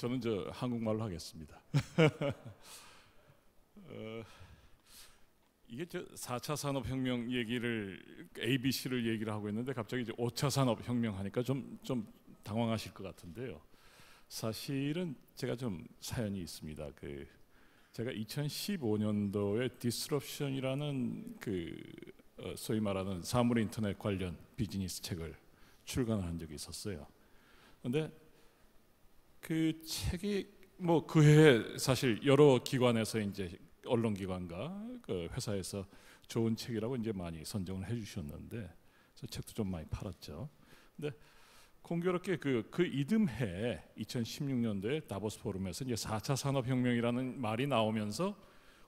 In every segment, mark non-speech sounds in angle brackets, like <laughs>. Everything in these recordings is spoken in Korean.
저는 저 한국말로 하겠습니다. <laughs> 어, 이게 저 4차 산업혁명 얘기를 ABC를 얘기를 하고 있는데 갑자기 이제 5차 산업혁명 하니까 좀 좀 당황하실 것 같은데요. 사실은 제가 좀 사연이 있습니다. 그 제가 2015년도에 디스럽션이라는 그 어, 소위 말하는 사물 인터넷 관련 비즈니스 책을 출간한 적이 있었어요. 근데 그 책이 뭐 그 해에 사실 여러 기관에서 이제 언론 기관과 그 회사에서 좋은 책이라고 이제 많이 선정을 해주셨는데 그 책도 좀 많이 팔았죠. 근데 공교롭게 그, 그 이듬해 2016년도에 다보스 포럼에서 이제 4차 산업혁명이라는 말이 나오면서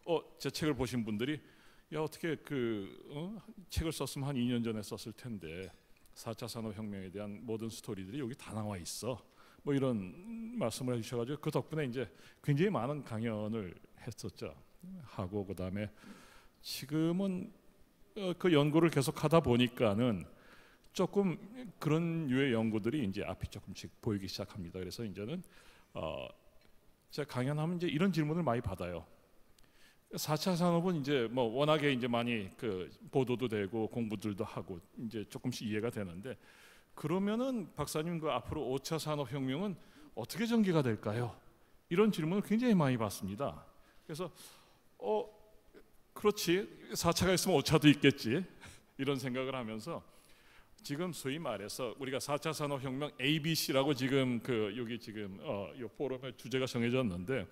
어, 제 책을 보신 분들이 야 어떻게 그 어? 책을 썼으면 한 2년 전에 썼을 텐데 4차 산업혁명에 대한 모든 스토리들이 여기 다 나와 있어 뭐 이런 말씀을 해주셔가지고 그 덕분에 이제 굉장히 많은 강연을 했었죠. 하고 그 다음에 지금은 어, 그 연구를 계속 하다 보니까는 조금 그런 유의 연구들이 이제 앞이 조금씩 보이기 시작합니다. 그래서 이제는 어 제가 강연하면 이제 이런 질문을 많이 받아요. 4차 산업은 이제 뭐 워낙에 이제 많이 그 보도도 되고 공부들도 하고 이제 조금씩 이해가 되는데 그러면은 박사님 그 앞으로 5차 산업혁명은 어떻게 전개가 될까요? 이런 질문을 굉장히 많이 받습니다. 그래서 어 그렇지 4차가 있으면 5차도 있겠지 <laughs> 이런 생각을 하면서 지금 소위 말해서 우리가 4차 산업혁명 ABC라고 지금 그 여기 지금 어이 포럼의 주제가 정해졌는데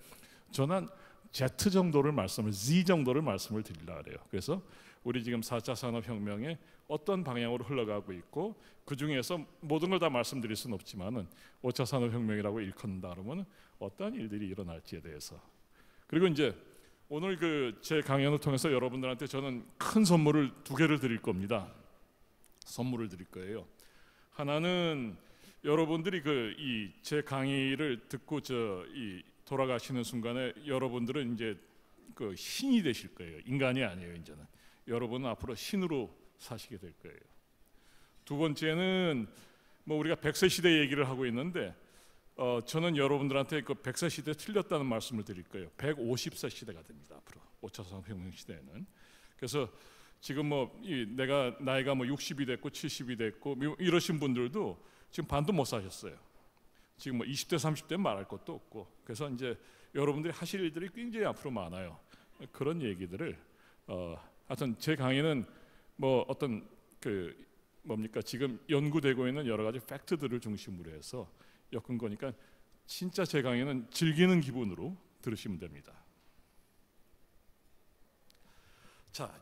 저는 Z 정도를 말씀을 Z 정도를 말씀을 드리려 그래요. 그래서 우리 지금 4차 산업혁명에 어떤 방향으로 흘러가고 있고 그 중에서 모든 걸 다 말씀드릴 수는 없지만은 5차 산업혁명이라고 일컫는다 그러면 어떤 일들이 일어날지에 대해서 그리고 이제 오늘 그 제 강연을 통해서 여러분들한테 저는 큰 선물을 두 개를 드릴 겁니다. 선물을 드릴 거예요. 하나는 여러분들이 그 이 제 강의를 듣고 저 이 돌아가시는 순간에 여러분들은 이제 그 신이 되실 거예요. 인간이 아니에요, 이제는. 여러분은 앞으로 신으로 사시게 될 거예요. 두 번째는 뭐 우리가 백세 시대 얘기를 하고 있는데 어, 저는 여러분들한테 그 100세 시대 틀렸다는 말씀을 드릴 거예요. 150세 시대가 됩니다. 앞으로 5차 산업혁명 시대에는. 그래서 지금 뭐 이, 내가 나이가 뭐 60이 됐고 70이 됐고 이러신 분들도 지금 반도 못 사셨어요. 지금 뭐 20대 30대 말할 것도 없고 그래서 이제 여러분들이 하실 일들이 굉장히 앞으로 많아요. 그런 얘기들을 어, 하여튼 제 강의는 뭐 어떤 그 뭡니까 지금 연구되고 있는 여러 가지 팩트들을 중심으로 해서 엮은 거니까 진짜 제 강의는 즐기는 기분으로 들으시면 됩니다. 자,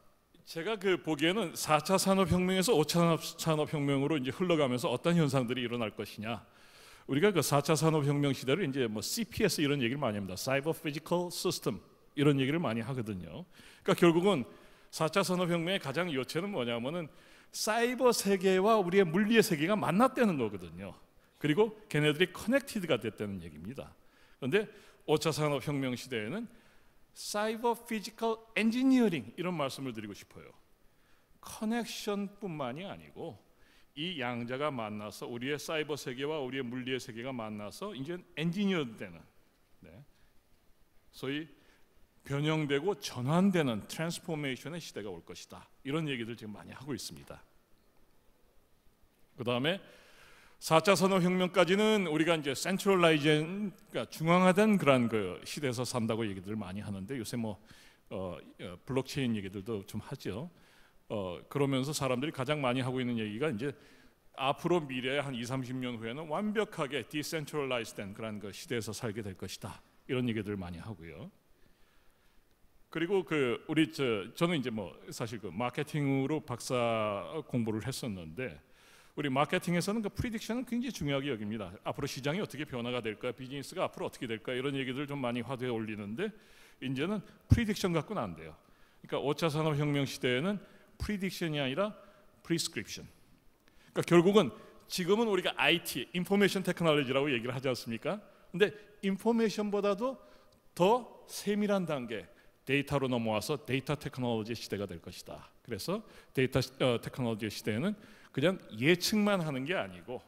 제가 그 보기에는 4차 산업혁명에서 5차 산업혁명으로 이제 흘러가면서 어떤 현상들이 일어날 것이냐. 우리가 그 4차 산업혁명 시대를 이제 뭐 CPS 이런 얘기를 많이 합니다. Cyber p h y s 이런 얘기를 많이 하거든요. 그러니까 결국은 4차 산업혁명의 가장 요체는 뭐냐면은 사이버 세계와 우리의 물리의 세계가 만났다는 거거든요. 그리고 걔네들이 커넥티드가 됐다는 얘기입니다. 그런데 5차 산업혁명 시대에는 사이버 피지컬 엔지니어링 이런 말씀을 드리고 싶어요. 커넥션뿐만이 아니고 이 양자가 만나서 우리의 사이버 세계와 우리의 물리의 세계가 만나서 이제 엔지니어 되는 네. 소위 변형되고 전환되는 트랜스포메이션의 시대가 올 것이다. 이런 얘기들 지금 많이 하고 있습니다. 그 다음에 4차 산업혁명까지는 우리가 이제 센트럴라이젠, 그러니까 중앙화된 그런 그 시대에서 산다고 얘기들 많이 하는데 요새 뭐 어, 어, 블록체인 얘기들도 좀 하죠. 어, 그러면서 사람들이 가장 많이 하고 있는 얘기가 이제 앞으로 미래에 한 2, 30년 후에는 완벽하게 디센트럴라이즈된 그런 그 시대에서 살게 될 것이다. 이런 얘기들 많이 하고요. 그리고 그 우리 저 저는 이제 뭐 사실 그 마케팅으로 박사 공부를 했었는데 우리 마케팅에서는 그 프리딕션은 굉장히 중요하게 여깁니다. 앞으로 시장이 어떻게 변화가 될까, 비즈니스가 앞으로 어떻게 될까 이런 얘기들 좀 많이 화두에 올리는데 이제는 프리딕션 갖고는 안 돼요. 그러니까 5차 산업혁명 시대에는 프리딕션이 아니라 프리스크립션. 그러니까 결국은 지금은 우리가 IT, 인포메이션 테크놀로지라고 얘기를 하지 않습니까? 근데 인포메이션보다도 더 세밀한 단계, 데이터로 넘어와서 데이터 테크놀로지 시대가 될 것이다. 그래서 데이터 어, 테크놀로지 시대에는 그냥 예측만 하는 게 아니고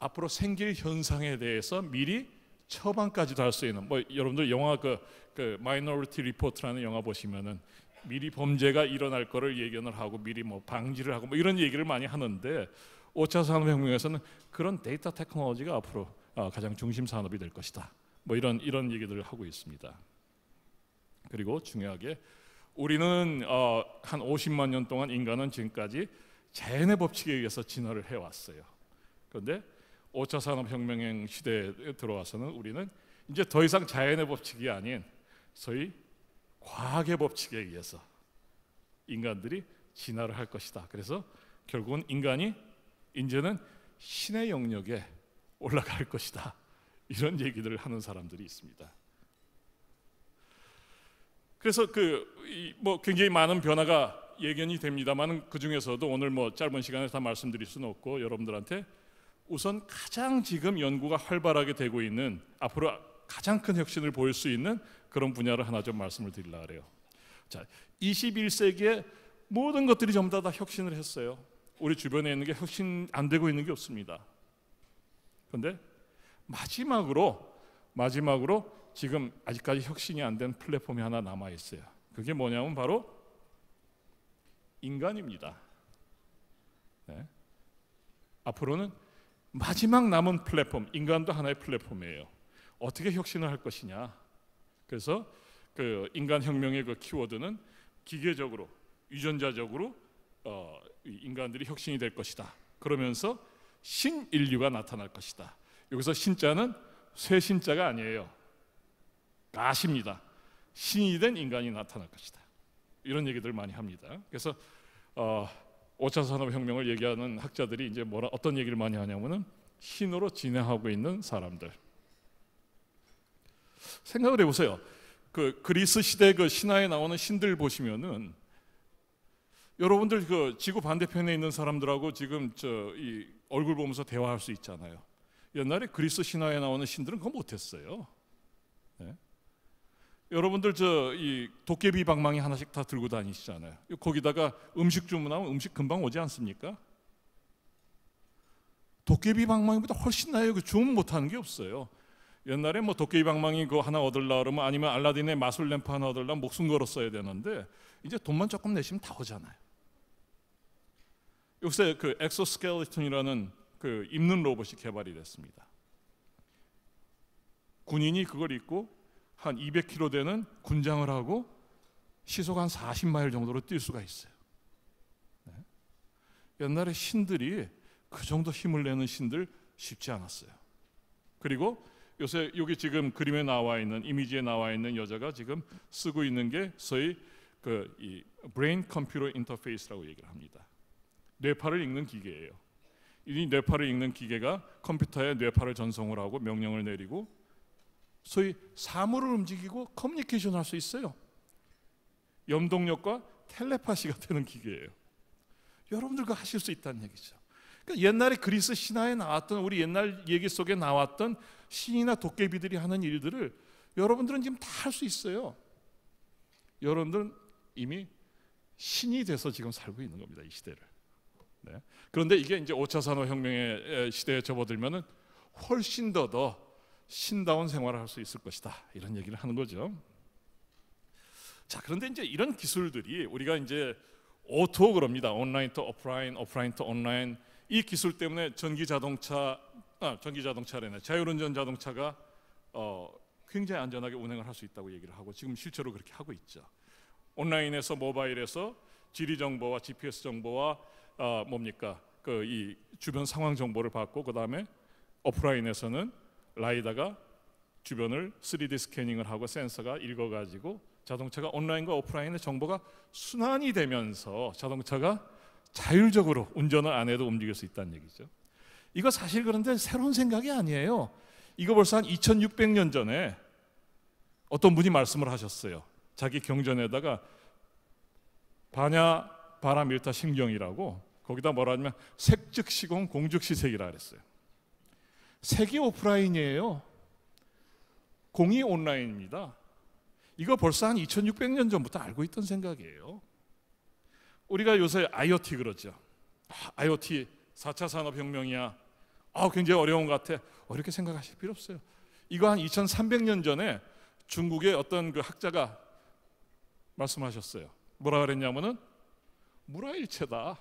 앞으로 생길 현상에 대해서 미리 처방까지도 할 수 있는 뭐 여러분들 영화 그, 그 마이너리티 리포트라는 영화 보시면은 미리 범죄가 일어날 거를 예견을 하고 미리 뭐 방지를 하고 뭐 이런 얘기를 많이 하는데 5차 산업혁명에서는 그런 데이터 테크놀로지가 앞으로 어, 가장 중심 산업이 될 것이다. 뭐 이런 이런 얘기들을 하고 있습니다. 그리고 중요하게 우리는 어, 한 50만 년 동안 인간은 지금까지 자연의 법칙에 의해서 진화를 해왔어요. 그런데 5차 산업혁명 시대에 들어와서는 우리는 이제 더 이상 자연의 법칙이 아닌 소위 과학의 법칙에 의해서 인간들이 진화를 할 것이다. 그래서 결국은 인간이 이제는 신의 영역에 올라갈 것이다. 이런 얘기들을 하는 사람들이 있습니다. 그래서 그 뭐 굉장히 많은 변화가 예견이 됩니다만 그 중에서도 오늘 뭐 짧은 시간에 다 말씀드릴 수는 없고 여러분들한테 우선 가장 지금 연구가 활발하게 되고 있는 앞으로 가장 큰 혁신을 보일 수 있는 그런 분야를 하나 좀 말씀을 드리려 그래요. 자, 21세기에 모든 것들이 전부 다, 다 혁신을 했어요. 우리 주변에 있는 게 혁신 안 되고 있는 게 없습니다. 그런데 마지막으로 마지막으로 지금 아직까지 혁신이 안 된 플랫폼이 하나 남아 있어요. 그게 뭐냐면 바로 인간입니다. 네. 앞으로는 마지막 남은 플랫폼, 인간도 하나의 플랫폼이에요. 어떻게 혁신을 할 것이냐. 그래서 그 인간 혁명의 그 키워드는 기계적으로, 유전자적으로 어, 인간들이 혁신이 될 것이다. 그러면서 신인류가 나타날 것이다. 여기서 신자는 쇠신자가 아니에요. 아십니다. 신이 된 인간이 나타날 것이다. 이런 얘기들 많이 합니다. 그래서 어, 5차 산업혁명을 얘기하는 학자들이 이제 뭐라 어떤 얘기를 많이 하냐면은 신으로 진행하고 있는 사람들. 생각을 해보세요. 그 그리스 시대 그 신화에 나오는 신들 보시면은 여러분들 그 지구 반대편에 있는 사람들하고 지금 저 이 얼굴 보면서 대화할 수 있잖아요. 옛날에 그리스 신화에 나오는 신들은 그거 못했어요. 여러분들 저 이 도깨비 방망이 하나씩 다 들고 다니시잖아요. 거기다가 음식 주문하면 음식 금방 오지 않습니까? 도깨비 방망이보다 훨씬 나요. 그 주문 못 하는 게 없어요. 옛날에 뭐 도깨비 방망이 그 하나 얻을라 그러면 아니면 알라딘의 마술 램프 하나 얻을라 목숨 걸었어야 되는데 이제 돈만 조금 내시면 다 오잖아요. 요새 그 엑소스켈레톤이라는 그 입는 로봇이 개발이 됐습니다. 군인이 그걸 입고 한 200km 되는 군장을 하고 시속 한 40마일 정도로 뛸 수가 있어요. 네. 옛날에 신들이 그 정도 힘을 내는 신들 쉽지 않았어요. 그리고 요새 여기 지금 그림에 나와 있는 이미지에 나와 있는 여자가 지금 쓰고 있는 게 소위 그이 브레인 컴퓨터 인터페이스라고 얘기를 합니다. 뇌파를 읽는 기계예요. 이 뇌파를 읽는 기계가 컴퓨터에 뇌파를 전송을 하고 명령을 내리고 소위 사물을 움직이고 커뮤니케이션 할 수 있어요. 염동력과 텔레파시가 <laughs> 되는 기계예요. 여러분들과 하실 수 있다는 얘기죠. 그러니까 옛날에 그리스 신화에 나왔던 우리 옛날 얘기 속에 나왔던 신이나 도깨비들이 하는 일들을 여러분들은 지금 다 할 수 있어요. 여러분들은 이미 신이 돼서 지금 살고 있는 겁니다. 이 시대를. 네. 그런데 이게 이제 5차 산업혁명의 시대에 접어들면 훨씬 더더 신다운 생활을 할 수 있을 것이다. 이런 얘기를 하는 거죠. 자, 그런데 이제 이런 기술들이 우리가 이제 오토 그럽니다. 온라인 또 오프라인, 오프라인 또 온라인 이 기술 때문에 전기 자동차, 아, 전기 자동차래나 자율운전 자동차가 어, 굉장히 안전하게 운행을 할 수 있다고 얘기를 하고 지금 실제로 그렇게 하고 있죠. 온라인에서 모바일에서 지리 정보와 GPS 정보와 어, 뭡니까 그 이 주변 상황 정보를 받고 그 다음에 오프라인에서는 라이다가 주변을 3D 스캐닝을 하고 센서가 읽어가지고 자동차가 온라인과 오프라인의 정보가 순환이 되면서 자동차가 자율적으로 운전을 안 해도 움직일 수 있다는 얘기죠. 이거 사실 그런데 새로운 생각이 아니에요. 이거 벌써 한 2600년 전에 어떤 분이 말씀을 하셨어요. 자기 경전에다가 반야 바람일타신경이라고 거기다 뭐라 하면 냐 색즉시공 공즉시색이라 그랬어요. 세계 오프라인이에요. 공이 온라인입니다. 이거 벌써 한 2600년 전부터 알고 있던 생각이에요. 우리가 요새 IoT 그러죠. 아, IoT 4차 산업혁명이야. 아, 굉장히 어려운 것 같아. 어렵게 생각하실 필요 없어요. 이거 한 2300년 전에 중국의 어떤 그 학자가 말씀하셨어요. 뭐라 그랬냐면은 물화일체다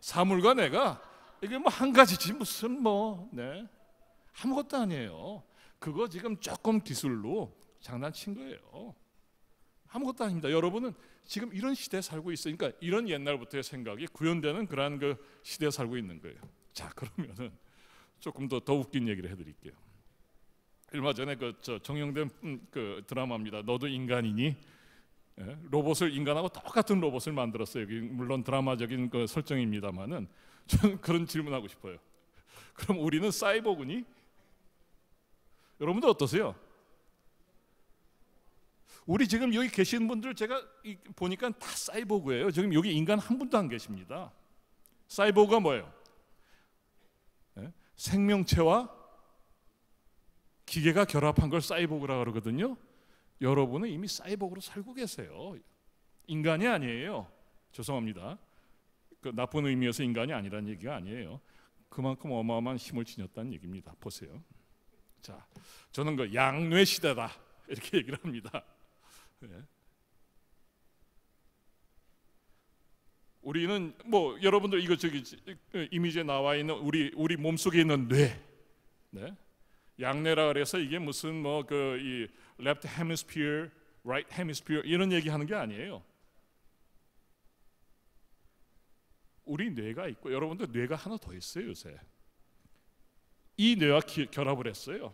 사물과 내가 이게 뭐 한 가지지 무슨 뭐 네. 아무것도 아니에요. 그거 지금 조금 기술로 장난친 거예요. 아무것도 아닙니다. 여러분은 지금 이런 시대에 살고 있으니까 그러니까 이런 옛날부터의 생각이 구현되는 그러한 그 시대에 살고 있는 거예요. 자, <laughs> 그러면은 조금 더, 더 웃긴 얘기를 해드릴게요. 얼마 전에 그 정영된 음, 그 드라마입니다. 너도 인간이니? 예? 로봇을 인간하고 똑같은 로봇을 만들었어요. 물론 드라마적인 그 설정입니다만은 저는 그런 질문하고 싶어요. <laughs> 그럼 우리는 사이버군이 여러분들 어떠세요? 우리 지금 여기 계신 분들 제가 보니까 다 사이보그예요. 지금 여기 인간 한 분도 안 계십니다. 사이보그가 뭐예요? 네? 생명체와 기계가 결합한 걸 사이보그라 그러거든요. 여러분은 이미 사이보그로 살고 계세요. 인간이 아니에요. 죄송합니다. 그 나쁜 의미에서 인간이 아니라는 얘기가 아니에요. 그만큼 어마어마한 힘을 지녔다는 얘기입니다. 보세요. 자, 저는 그 양뇌 시대다 이렇게 얘기를 합니다. 예. 우리는 뭐 여러분들 이거 저기 그 이미지에 나와 있는 우리 우리 몸 속에 있는 뇌, 네? 양뇌라 그래서 이게 무슨 뭐 그이 left hemisphere, right hemisphere 이런 얘기하는 게 아니에요. 우리 뇌가 있고 여러분들 뇌가 하나 더 있어요 요새. 이 뇌와 기, 결합을 했어요.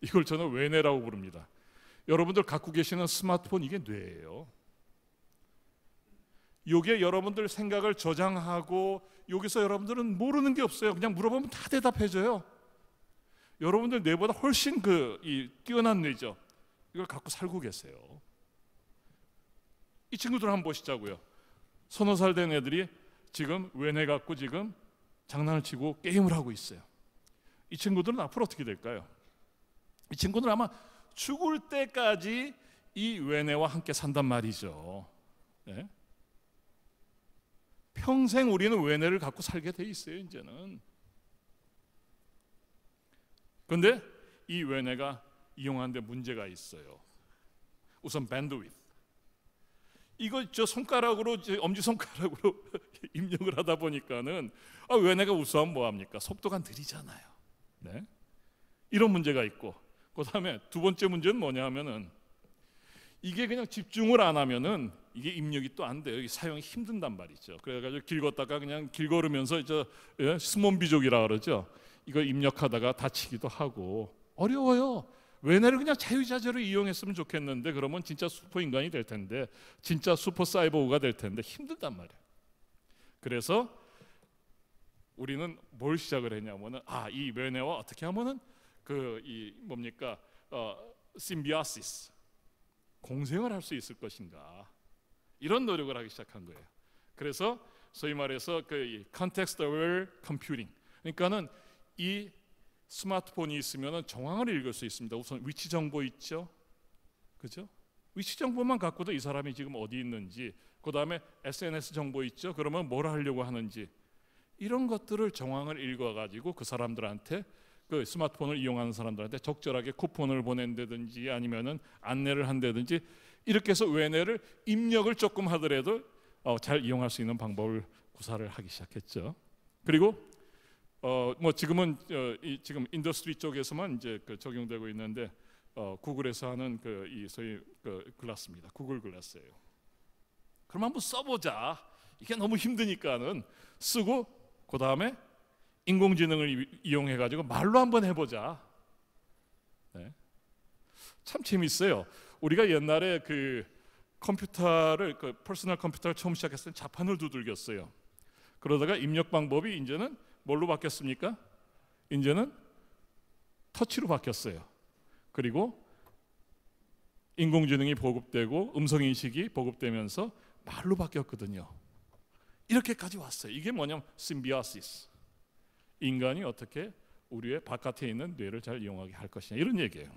이걸 저는 외뇌라고 부릅니다. 여러분들 갖고 계시는 스마트폰 이게 뇌예요. 요게 여러분들 생각을 저장하고 여기서 여러분들은 모르는 게 없어요. 그냥 물어보면 다 대답해줘요. 여러분들 뇌보다 훨씬 그 이, 뛰어난 뇌죠. 이걸 갖고 살고 계세요. 이 친구들 한번 보시자고요. 서너 살 된 애들이 지금 외뇌 갖고 지금 장난을 치고 게임을 하고 있어요. 이 친구들은 앞으로 어떻게 될까요? 이 친구들은 아마 죽을 때까지 이 외뇌와 함께 산단 말이죠. 네? 평생 우리는 외뇌를 갖고 살게 돼 있어요, 이제는. 그런데 이 외뇌가 이용하는데 문제가 있어요. 우선 밴드위 이거 저 손가락으로 엄지 손가락으로 <laughs> 입력을 하다 보니까는 아, 외뇌가 우수하면 뭐 합니까? 속도가 느리잖아요. 네? 이런 문제가 있고 그다음에 두 번째 문제는 뭐냐 하면은 이게 그냥 집중을 안 하면은 이게 입력이 또 안 돼요. 사용이 힘든단 말이죠. 그래가지고 길 걷다가 그냥 길 걸으면서 이제 예? 스몬비족이라 그러죠. 이거 입력하다가 다치기도 하고 어려워요. 외뇌를 그냥 자유자재로 이용했으면 좋겠는데 그러면 진짜 슈퍼 인간이 될 텐데 진짜 슈퍼 사이버우가 될 텐데 힘들단 말이에요. 그래서 우리는 뭘 시작을 했냐면은 아이 면회와 어떻게 하면은 그 이 뭡니까 어 심비아시스 공생을 할 수 있을 것인가 이런 노력을 하기 시작한 거예요. 그래서 소위 말해서 그 컨텍스트 어웨어 컴퓨팅 그러니까는 이 스마트폰이 있으면은 정황을 읽을 수 있습니다. 우선 위치 정보 있죠. 그죠? 위치 정보만 갖고도 이 사람이 지금 어디 있는지, 그다음에 SNS 정보 있죠. 그러면 뭘 하려고 하는지 이런 것들을 정황을 읽어가지고 그 사람들한테 그 스마트폰을 이용하는 사람들한테 적절하게 쿠폰을 보낸다든지 아니면은 안내를 한다든지 이렇게 해서 외내를 입력을 조금 하더라도 어, 잘 이용할 수 있는 방법을 구사를 하기 시작했죠. 그리고 어, 뭐 지금은 어, 이 지금 인더스트리 쪽에서만 이제 그 적용되고 있는데 어, 구글에서 하는 그이 소위 그 글라스입니다. 구글 글라스예요. 그럼 한번 써보자. 이게 너무 힘드니까는 쓰고 그 다음에 인공지능을 이용해 가지고 말로 한번 해보자. 네. 참 재밌어요. 우리가 옛날에 그 컴퓨터를 그 퍼스널 컴퓨터를 처음 시작했을 때 자판을 두들겼어요. 그러다가 입력 방법이 이제는 뭘로 바뀌었습니까? 이제는 터치로 바뀌었어요. 그리고 인공지능이 보급되고 음성 인식이 보급되면서 말로 바뀌었거든요. 이렇게까지 왔어요. 이게 뭐냐면 심비아시스. 인간이 어떻게 우리의 바깥에 있는 뇌를 잘 이용하게 할 것이냐 이런 얘기예요.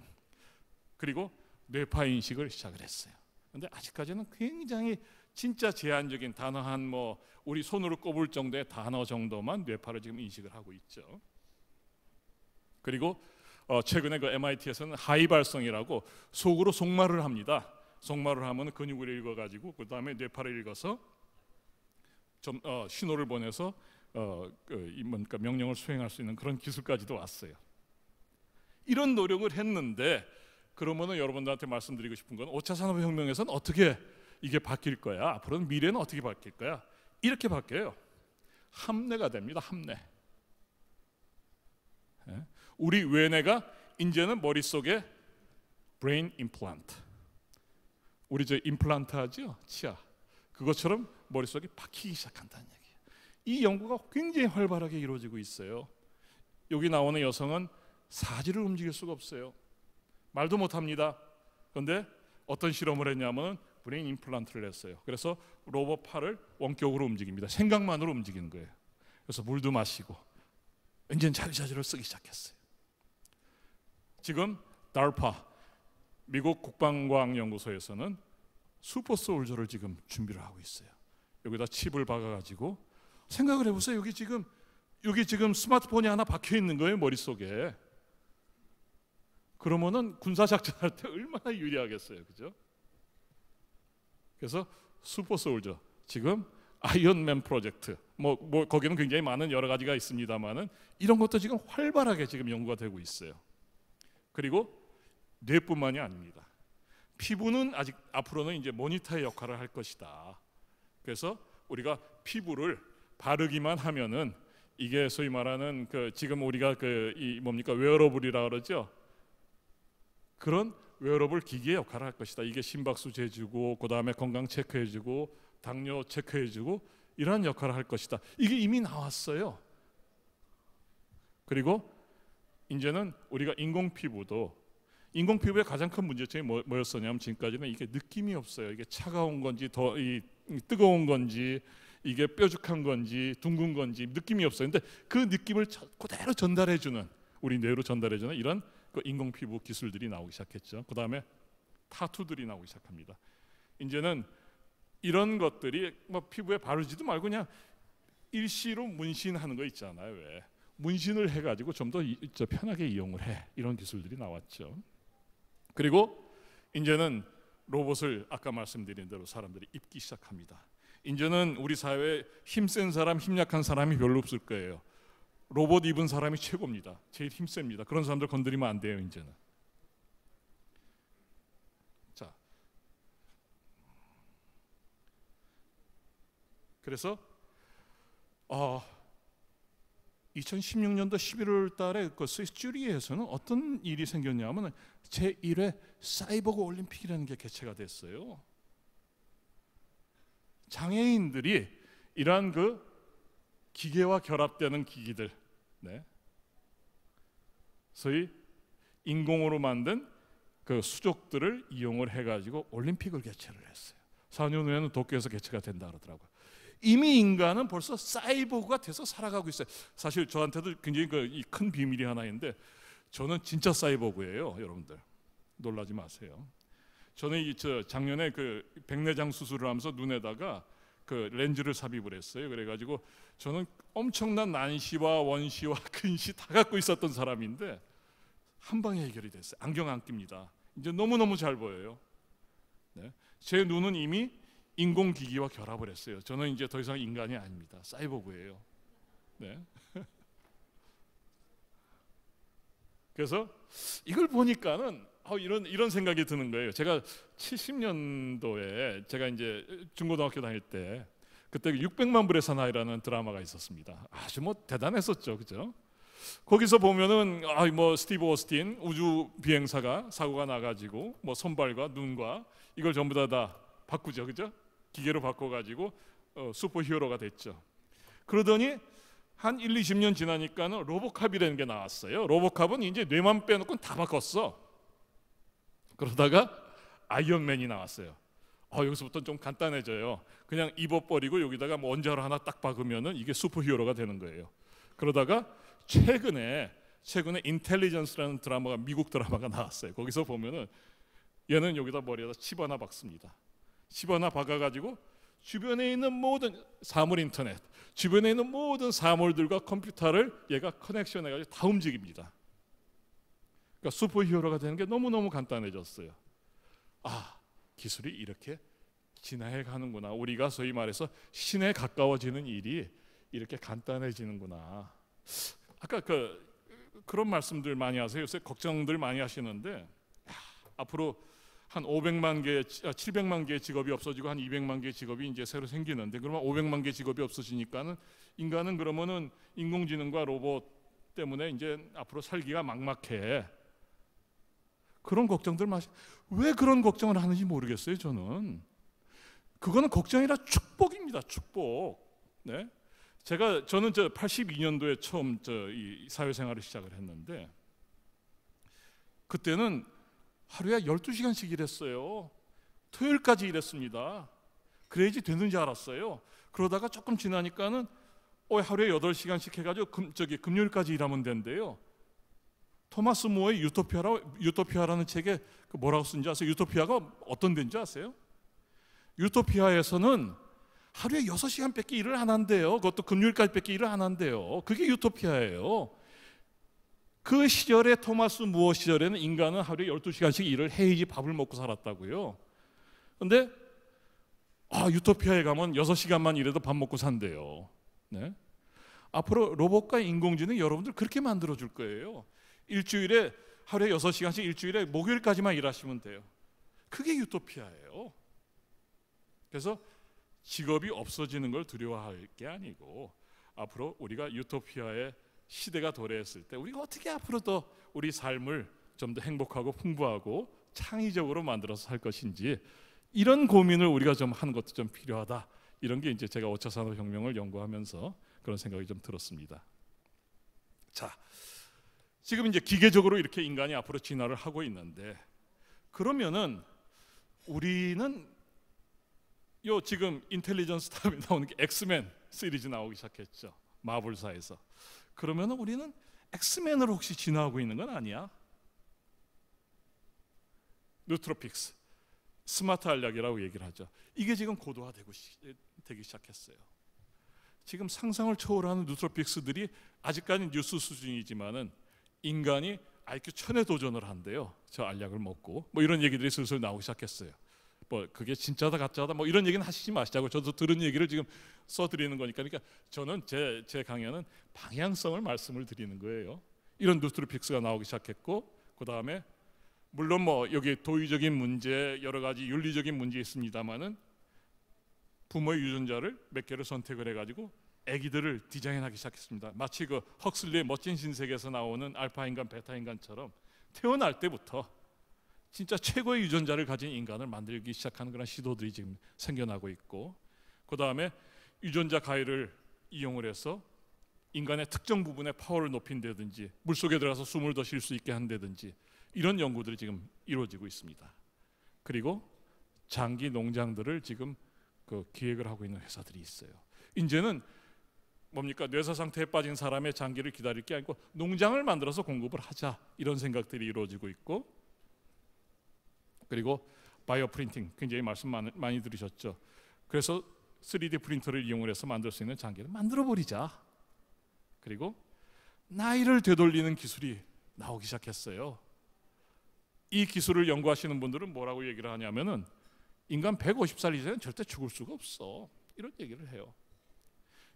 그리고 뇌파 인식을 시작을 했어요. 근데 아직까지는 굉장히 진짜 제한적인 단어 한뭐 우리 손으로 꼽을 정도의 단어 정도만 뇌파를 지금 인식을 하고 있죠. 그리고 어 최근에 그 MIT에서는 하이발성이라고 속으로 속말을 합니다. 속말을 하면 근육을 읽어가지고 그 다음에 뇌파를 읽어서 점, 어, 신호를 보내서 어, 그, 그러 명령을 수행할 수 있는 그런 기술까지도 왔어요. 이런 노력을 했는데 그러면은 여러분들한테 말씀드리고 싶은 건 5차 산업혁명에선 어떻게 이게 바뀔 거야? 앞으로는 미래는 어떻게 바뀔 거야? 이렇게 바뀌어요. 함내가 됩니다. 함내. 예? 우리 외뇌가 이제는 머릿속에 브레인 임플란트. 우리 저 임플란트 하죠? 치아. 그것처럼 머릿속에 박히기 시작한다는 얘기예요. 이 연구가 굉장히 활발하게 이루어지고 있어요. 여기 나오는 여성은 사지를 움직일 수가 없어요. 말도 못합니다. 그런데 어떤 실험을 했냐면 브레인 임플란트를 했어요. 그래서 로봇 팔을 원격으로 움직입니다. 생각만으로 움직이는 거예요. 그래서 물도 마시고 이제는 자유자재를 쓰기 시작했어요. 지금 d a 미국 국방과학연구소에서는 슈퍼 소울저를 지금 준비를 하고 있어요. 여기다 칩을 박아가지고 생각을 해보세요. 여기 지금 여기 지금 스마트폰이 하나 박혀 있는 거예요 머릿속에. 그러면은 군사 작전할 때 얼마나 유리하겠어요, 그죠? 그래서 슈퍼 소울저 지금 아이언맨 프로젝트 뭐, 뭐 거기는 굉장히 많은 여러 가지가 있습니다만은 이런 것도 지금 활발하게 지금 연구가 되고 있어요. 그리고 뇌뿐만이 아닙니다. 피부는 아직 앞으로는 이제 모니터의 역할을 할 것이다. 그래서 우리가 피부를 바르기만 하면은 이게 소위 말하는 그 지금 우리가 그이 뭡니까 웨어러블이라 그러죠. 그런 웨어러블 기기의 역할을 할 것이다. 이게 심박수 재주고 그다음에 건강 체크해 주고 당뇨 체크해 주고 이런 역할을 할 것이다. 이게 이미 나왔어요. 그리고 이제는 우리가 인공 피부도 인공 피부의 가장 큰 문제점이 뭐, 였었냐면 지금까지는 이게 느낌이 없어요. 이게 차가운 건지 더 이, 뜨거운 건지 이게 뾰족한 건지 둥근 건지 느낌이 없어요. 근데 그 느낌을 그대로 전달해 주는 우리 뇌로 전달해 주는 이런 그 인공 피부 기술들이 나오기 시작했죠. 그다음에 타투들이 나오기 시작합니다. 이제는 이런 것들이 뭐 피부에 바르지도 말고 그냥 일시로 문신하는 거 있잖아요. 왜? 문신을 해가지고 좀 더 편하게 이용을 해 이런 기술들이 나왔죠. 그리고 이제는 로봇을 아까 말씀드린 대로 사람들이 입기 시작합니다. 이제는 우리 사회에 힘센 사람, 힘약한 사람이 별로 없을 거예요. 로봇 입은 사람이 최고입니다. 제일 힘셉니다. 그런 사람들 건드리면 안 돼요, 이제는. 자. 그래서 어, 2016년도 11월 달에 그 스위스 쭈리에서는 어떤 일이 생겼냐면 제1회 사이버고 올림픽이라는 게 개최가 됐어요. 장애인들이 이러한 그 기계와 결합되는 기기들, 네. 소위 인공으로 만든 그 수족들을 이용을 해가지고 올림픽을 개최를 했어요. 4년 후에는 도쿄에서 개최가 된다 그러더라고요. 이미 인간은 벌써 사이보그가 돼서 살아가고 있어요. 사실 저한테도 굉장히 그 큰 비밀이 하나인데 저는 진짜 사이보그예요, 여러분들. 놀라지 마세요. 저는 이저 작년에 그 백내장 수술을 하면서 눈에다가 그 렌즈를 삽입을 했어요. 그래가지고 저는 엄청난 난시와 원시와 <laughs> 근시 다 갖고 있었던 사람인데 한 방에 해결이 됐어요. 안경 안 낍니다. 이제 너무 너무 잘 보여요. 네. 제 눈은 이미 인공기기와 결합을 했어요. 저는 이제 더 이상 인간이 아닙니다. 사이보그예요. 네. <laughs> 그래서 이걸 보니까는 어, 이런 이런 생각이 드는 거예요. 제가 70년도에 제가 이제 중고등학교 다닐 때 그때 600만 그 불의 사나이라는 드라마가 있었습니다. 아주 뭐 대단했었죠, 그죠? 거기서 보면은 아 뭐 스티브 오스틴 우주 비행사가 사고가 나가지고 뭐 손발과 눈과 이걸 전부 다 다 바꾸죠, 그죠? 기계로 바꿔가지고 어, 슈퍼히어로가 됐죠. 그러더니 한 1, 20년 지나니까는 로보캅이라는 게 나왔어요. 로보캅은 이제 뇌만 빼놓고 는다 바꿨어. 그러다가 아이언맨이 나왔어요. 어, 여기서부터 좀 간단해져요. 그냥 입어버리고 여기다가 뭐 원자로 하나 딱 박으면은 이게 슈퍼히어로가 되는 거예요. 그러다가 최근에 최근에 인텔리전스라는 드라마가 미국 드라마가 나왔어요. 거기서 보면은 얘는 여기다 머리에다 칩 하나 박습니다. 집어나 박아가지고 주변에 있는 모든 사물 인터넷, 주변에 있는 모든 사물들과 컴퓨터를 얘가 커넥션해가지고 다 움직입니다. 그러니까 슈퍼히어로가 되는 게 너무너무 간단해졌어요. 아, 기술이 이렇게 진화해 가는구나. 우리가 소위 말해서 신에 가까워지는 일이 이렇게 간단해지는구나. 아까 그 그런 말씀들 많이 하세요. 요새 걱정들 많이 하시는데 앞으로 한 500만 개, 700만 개의 직업이 없어지고 한 200만 개의 직업이 이제 새로 생기는데 그러면 500만 개 직업이 없어지니까는 인간은 그러면은 인공지능과 로봇 때문에 이제 앞으로 살기가 막막해. 그런 걱정들 마시. 왜 그런 걱정을 하는지 모르겠어요, 저는. 그거는 걱정이라 축복입니다, 축복. 네. 제가 저는 저 82년도에 처음 저 이 사회생활을 시작을 했는데 그때는 하루에 12시간씩 일했어요. 토요일까지 일했습니다. 그래야지 되는지 알았어요. 그러다가 조금 지나니까는 어, 하루에 8시간씩 해가지고 금, 저기 금요일까지 일하면 된대요. 토마스 모의 유토피아라, 유토피아라는 책에 그 뭐라고 쓴지 아세요? 유토피아가 어떤 데인지 아세요? 유토피아에서는 하루에 6시간밖에 일을 안 한대요. 그것도 금요일까지밖에 일을 안 한대요. 그게 유토피아예요. 그 시절에 토마스 무어 시절에는 인간은 하루에 12시간씩 일을 해야지 밥을 먹고 살았다고요. 근데 아, 유토피아에 가면 6시간만 일해도 밥 먹고 산대요. 네? 앞으로 로봇과 인공지능 여러분들 그렇게 만들어 줄 거예요. 일주일에 하루에 6시간씩 일주일에 목요일까지만 일하시면 돼요. 그게 유토피아예요. 그래서 직업이 없어지는 걸 두려워할 게 아니고 앞으로 우리가 유토피아의 시대가 도래했을 때 우리가 어떻게 앞으로도 우리 삶을 좀 더 행복하고 풍부하고 창의적으로 만들어서 살 것인지 이런 고민을 우리가 좀 하는 것도 좀 필요하다. 이런 게 이제 제가 5차 산업혁명을 연구하면서 그런 생각이 좀 들었습니다. 자, 지금 이제 기계적으로 이렇게 인간이 앞으로 진화를 하고 있는데 그러면은 우리는 요 지금 인텔리전스 탑에 나오는 게 엑스맨 시리즈 나오기 시작했죠. 마블사에서. 그러면 우리는 엑스맨으로 혹시 진화하고 있는 건 아니야? 뉴트로픽스, 스마트 알약이라고 얘기를 하죠. 이게 지금 고도화되고 시, 되기 시작했어요. 지금 상상을 초월하는 뉴트로픽스들이 아직까지 뉴스 수준이지만은 인간이 IQ 천에 도전을 한대요. 저 알약을 먹고 뭐 이런 얘기들이 슬슬 나오기 시작했어요. 뭐 그게 진짜다 가짜다 뭐 이런 얘기는 하시지 마시자고 저도 들은 얘기를 지금 써 드리는 거니까 그러니까 저는 제 제 강연은 방향성을 말씀을 드리는 거예요. 이런 누트로픽스가 나오기 시작했고 그다음에 물론 뭐 여기 도의적인 문제 여러 가지 윤리적인 문제 있습니다만은 부모의 유전자를 몇 개를 선택을 해가지고 아기들을 디자인하기 시작했습니다. 마치 그 헉슬리의 멋진 신세계에서 나오는 알파 인간, 베타 인간처럼 태어날 때부터 진짜 최고의 유전자를 가진 인간을 만들기 시작하는 그런 시도들이 지금 생겨나고 있고 그 다음에 유전자 가위를 이용을 해서 인간의 특정 부분의 파워를 높인다든지 물속에 들어가서 숨을 더 쉴 수 있게 한다든지 이런 연구들이 지금 이루어지고 있습니다. 그리고 장기 농장들을 지금 그 기획을 하고 있는 회사들이 있어요. 이제는 뭡니까 뇌사 상태에 빠진 사람의 장기를 기다릴 게 아니고 농장을 만들어서 공급을 하자 이런 생각들이 이루어지고 있고 그리고 바이오 프린팅 굉장히 말씀 많이, 많이 들으셨죠. 그래서 3D 프린터를 이용을 해서 만들 수 있는 장기를 만들어 버리자. 그리고 나이를 되돌리는 기술이 나오기 시작했어요. 이 기술을 연구하시는 분들은 뭐라고 얘기를 하냐면은 인간 150살 이전에 절대 죽을 수가 없어. 이런 얘기를 해요.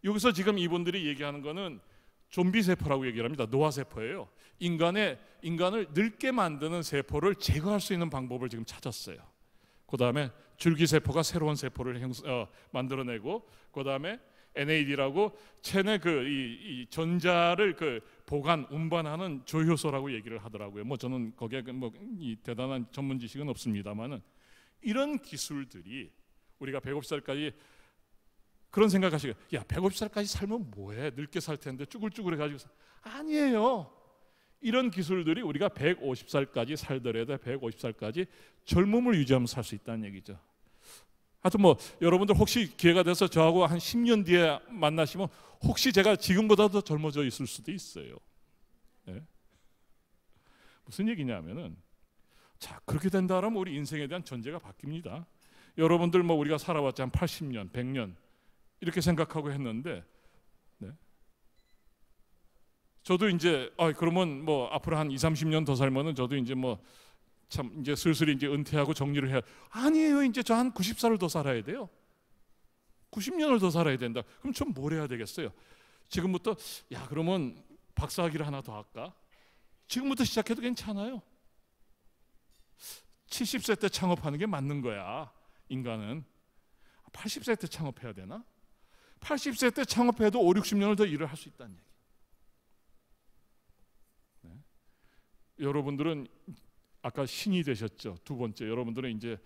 여기서 지금 이분들이 얘기하는 거는 좀비 세포라고 얘기를 합니다. 노화 세포예요. 인간의 인간을 늙게 만드는 세포를 제거할 수 있는 방법을 지금 찾았어요. 그 다음에 줄기 세포가 새로운 세포를 형성, 어, 만들어내고, 그 다음에 NAD라고 체내 그 이, 이 전자를 그 보관 운반하는 조효소라고 얘기를 하더라고요. 뭐 저는 거기에 그 뭐 대단한 전문 지식은 없습니다만은 이런 기술들이 우리가 150살까지 그런 생각하시고 야 150살까지 살면 뭐해 늙게 살 텐데 쭈글쭈글 해가지고 아니에요 이런 기술들이 우리가 150살까지 살더라도 150살까지 젊음을 유지하면 살 수 있다는 얘기죠 하여튼 뭐 여러분들 혹시 기회가 돼서 저하고 한 10년 뒤에 만나시면 혹시 제가 지금보다 더 젊어져 있을 수도 있어요 네? 무슨 얘기냐면은 자 그렇게 된다면 우리 인생에 대한 전제가 바뀝니다 여러분들 뭐 우리가 살아왔지한 80년 100년 이렇게 생각하고 했는데 네. 저도 이제 아 그러면 뭐 앞으로 한 2, 30년 더 살면은 저도 이제 뭐 참 이제 슬슬 이제 은퇴하고 정리를 해야 아니에요. 이제 저 한 90살을 더 살아야 돼요. 90년을 더 살아야 된다. 그럼 전뭘 해야 되겠어요? 지금부터 야 그러면 박사학위를 하나 더 할까? 지금부터 시작해도 괜찮아요. 70세 때 창업하는 게 맞는 거야. 인간은 80세 때 창업해야 되나? 80세 때 창업해도 5, 60년을 더 일을 할 수 있다는 얘기. 네? 여러분들은 아까 신이 되셨죠. 두 번째 여러분들은 이제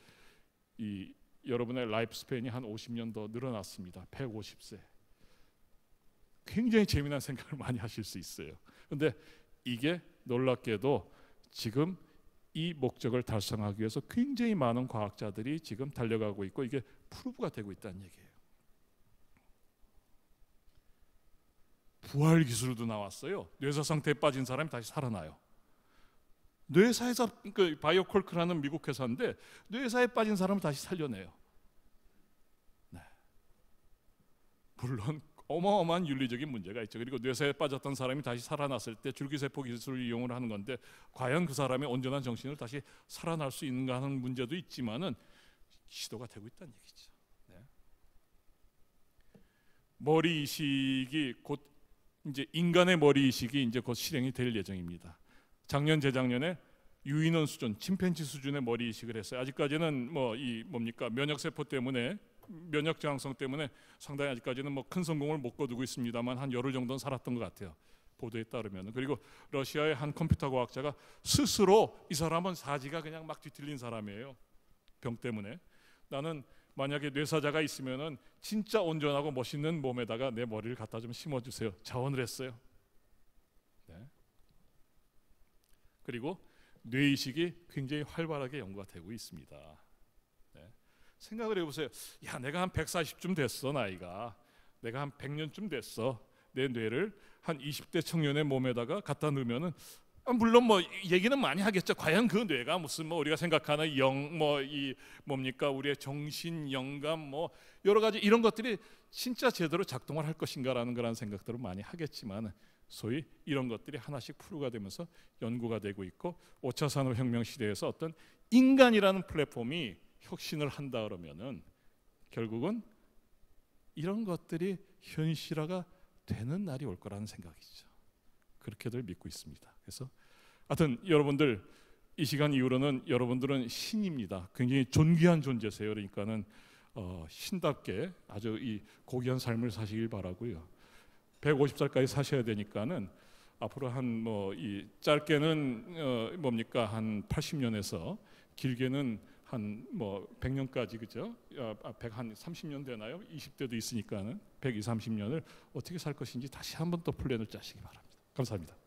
이 여러분의 라이프 스페이한 50년 더 늘어났습니다. 150세. 굉장히 재미난 생각을 많이 하실 수 있어요. 근데 이게 놀랍게도 지금 이 목적을 달성하기 위해서 굉장히 많은 과학자들이 지금 달려가고 있고 이게 프루브가 되고 있다는 얘기예요. 부활 기술도 나왔어요. 뇌사 상태에 빠진 사람이 다시 살아나요. 뇌사에서 그 바이오콜크라는 미국 회사인데 뇌사에 빠진 사람을 다시 살려내요. 네. 물론 어마어마한 윤리적인 문제가 있죠. 그리고 뇌사에 빠졌던 사람이 다시 살아났을 때 줄기세포 기술을 이용을 하는 건데 과연 그 사람의 온전한 정신을 다시 살아날 수 있는가 하는 문제도 있지만은 시도가 되고 있다는 얘기죠. 네. 머리 이식이 곧 이제 인간의 머리 이식이 이제 곧 실행이 될 예정입니다. 작년 재작년에 유인원 수준, 침팬지 수준의 머리 이식을 했어요. 아직까지는 뭐 이 뭡니까 면역 세포 때문에 면역 저항성 때문에 상당히 아직까지는 뭐 큰 성공을 못 거두고 있습니다만 한 열흘 정도는 살았던 것 같아요. 보도에 따르면 그리고 러시아의 한 컴퓨터 과학자가 스스로 이 사람은 사지가 그냥 막 뒤틀린 사람이에요. 병 때문에 나는 만약에 뇌사자가 있으면은 진짜 온전하고 멋있는 몸에다가 내 머리를 갖다 좀 심어 주세요. 자원을 했어요. 네. 그리고 뇌 이식이 굉장히 활발하게 연구가 되고 있습니다. 네. 생각을 해보세요. 야, 내가 한 140쯤 됐어 나이가. 내가 한 100년쯤 됐어. 내 뇌를 한 20대 청년의 몸에다가 갖다 넣으면은 아, 물론 뭐 얘기는 많이 하겠죠. 과연 그 뇌가 무슨 뭐 우리가 생각하는 영 뭐 이 뭡니까 우리의 정신 영감 뭐 여러 가지 이런 것들이 진짜 제대로 작동을 할 것인가라는 그런 생각들을 많이 하겠지만 소위 이런 것들이 하나씩 풀어가 되면서 연구가 되고 있고 5차 산업 혁명 시대에서 어떤 인간이라는 플랫폼이 혁신을 한다 그러면은 결국은 이런 것들이 현실화가 되는 날이 올 거라는 생각이죠. 그렇게들 믿고 있습니다. 그래서 하여튼 여러분들 이 시간 이후로는 여러분들은 신입니다. 굉장히 존귀한 존재세요. 그러니까는 어, 신답게 아주 이 고귀한 삶을 사시길 바라고요. 150살까지 사셔야 되니까는 앞으로 한뭐이 짧게는 어, 뭡니까 한 80년에서 길게는 한 뭐 100년까지 그죠? 100한 아, 아, 30년 되나요? 20대도 있으니까는 120, 30년을 어떻게 살 것인지 다시 한번 또 플랜을 짜시기 바랍니다. 감사합니다.